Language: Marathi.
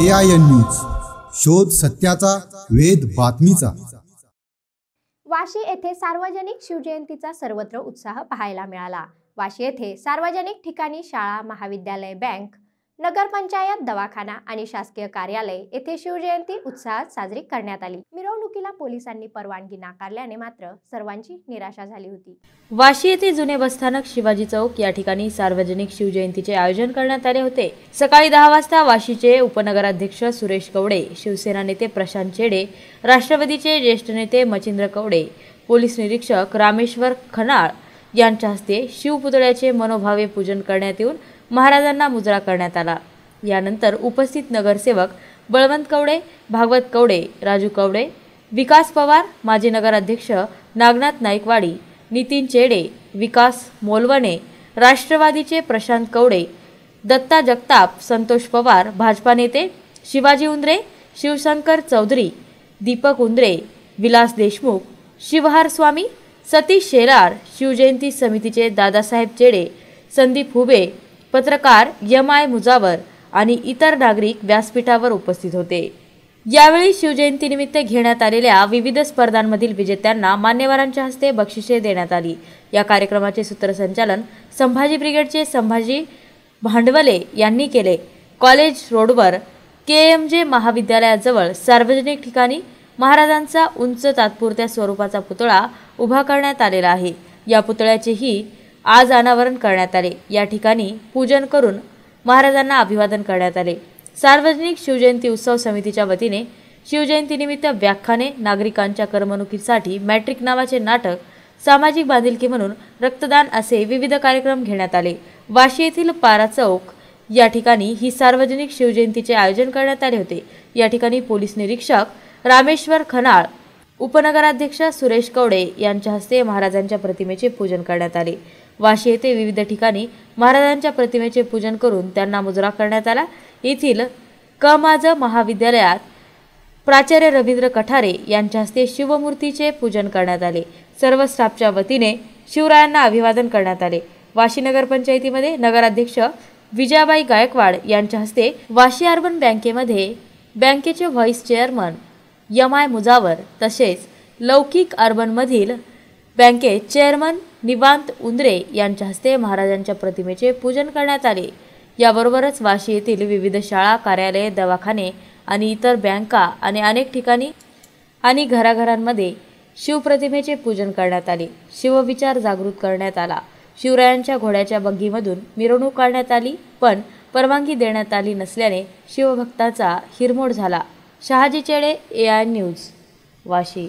न्यूज शोध सत्याचा वेद बातमीचा वाशी येथे सार्वजनिक शिवजयंतीचा सर्वत्र उत्साह पाहायला मिळाला वाशी येथे सार्वजनिक ठिकाणी शाळा महाविद्यालय बँक नगरपंचायत दवाखाना आणि शासकीय कार्यालय येथे शिवजयंती उत्साहात साजरी करण्यात आली मिरवणुकीला पोलिसांनी परवानगी नाकारल्याने मात्र सर्वांची निराशा झाली होती वाशी येथे जुने बसस्थानक शिवाजी चौक या ठिकाणी सार्वजनिक शिवजयंतीचे आयोजन करण्यात आले होते सकाळी दहा वाजता वाशीचे उपनगराध्यक्ष सुरेश कवडे शिवसेना नेते प्रशांत चेडे राष्ट्रवादीचे ज्येष्ठ नेते मचिंद्र कवडे पोलीस निरीक्षक रामेश्वर खनाळ यांच्या हस्ते शिवपुतळ्याचे मनोभावे पूजन करण्यात येऊन महाराजांना मुजरा करण्यात आला यानंतर उपस्थित नगरसेवक बळवंत कवडे भागवत कवडे राजू कवडे विकास पवार माजी नगराध्यक्ष नागनाथ नाईकवाडी नितीन चेडे विकास मोलवणे राष्ट्रवादीचे प्रशांत कवडे दत्ता जगताप संतोष पवार भाजपा नेते शिवाजी उंद्रे शिवशंकर चौधरी दीपक उंद्रे विलास देशमुख शिवहार स्वामी सतीश शेलार शिवजयंती समितीचे दादासाहेब चेडे संदीप हुबे पत्रकार यम आय मुजावर आणि इतर नागरिक व्यासपीठावर उपस्थित होते यावेळी शिवजयंतीनिमित्त घेण्यात आलेल्या विविध स्पर्धांमधील विजेत्यांना मान्यवरांच्या हस्ते बक्षिसे देण्यात आली या कार्यक्रमाचे सूत्रसंचालन संभाजी ब्रिगेडचे संभाजी भांडवले यांनी केले कॉलेज रोडवर के एम जे महाविद्यालयाजवळ सार्वजनिक ठिकाणी महाराजांचा उंच तात्पुरत्या स्वरूपाचा पुतळा उभा करण्यात आलेला आहे या पुतळ्याचेही आज अनावरण करण्यात आले या ठिकाणी पूजन करून महाराजांना अभिवादन करण्यात आले सार्वजनिक शिवजयंती उत्सव समितीच्या वतीने शिवजयंतीनिमित्त व्याख्याने नागरिकांच्या करमणुकीसाठी मॅट्रिक नावाचे नाटक सामाजिक बांधिलकी म्हणून रक्तदान असे विविध कार्यक्रम घेण्यात आले वाशी येथील पारा चौक या ठिकाणी ही सार्वजनिक शिवजयंतीचे आयोजन करण्यात आले होते या ठिकाणी पोलीस निरीक्षक रामेश्वर खनाळ उपनगराध्यक्ष सुरेश कवडे यांच्या हस्ते महाराजांच्या प्रतिमेचे पूजन करण्यात आले वाशी येथे विविध ठिकाणी महाराजांच्या प्रतिमेचे पूजन करून त्यांना मुजरा करण्यात आला येथील कमाज महाविद्यालयात प्राचार्य रवींद्र कठारे यांच्या हस्ते शिवमूर्तीचे पूजन करण्यात आले सर्व स्टाफच्या वतीने शिवरायांना अभिवादन करण्यात आले वाशी नगरपंचायतीमध्ये नगराध्यक्ष विजयाबाई गायकवाड यांच्या हस्ते वाशी अर्बन बँकेमध्ये बँकेचे व्हाईस चेअरमन यमाय मुजावर तसेच लौकिक अर्बनमधील बँकेत चेअरमन निवांत उंद्रे यांच्या हस्ते महाराजांच्या प्रतिमेचे पूजन करण्यात आले याबरोबरच वाशी येथील विविध शाळा कार्यालय दवाखाने आणि इतर बँका आणि अनेक ठिकाणी आणि घराघरांमध्ये शिवप्रतिमेचे पूजन करण्यात आले शिवविचार जागृत करण्यात आला शिवरायांच्या घोड्याच्या बग्गीमधून मिरवणूक काढण्यात आली पण परवानगी देण्यात आली नसल्याने शिवभक्ताचा हिरमोड झाला शहाजी चेडे ए आय न्यूज वाशी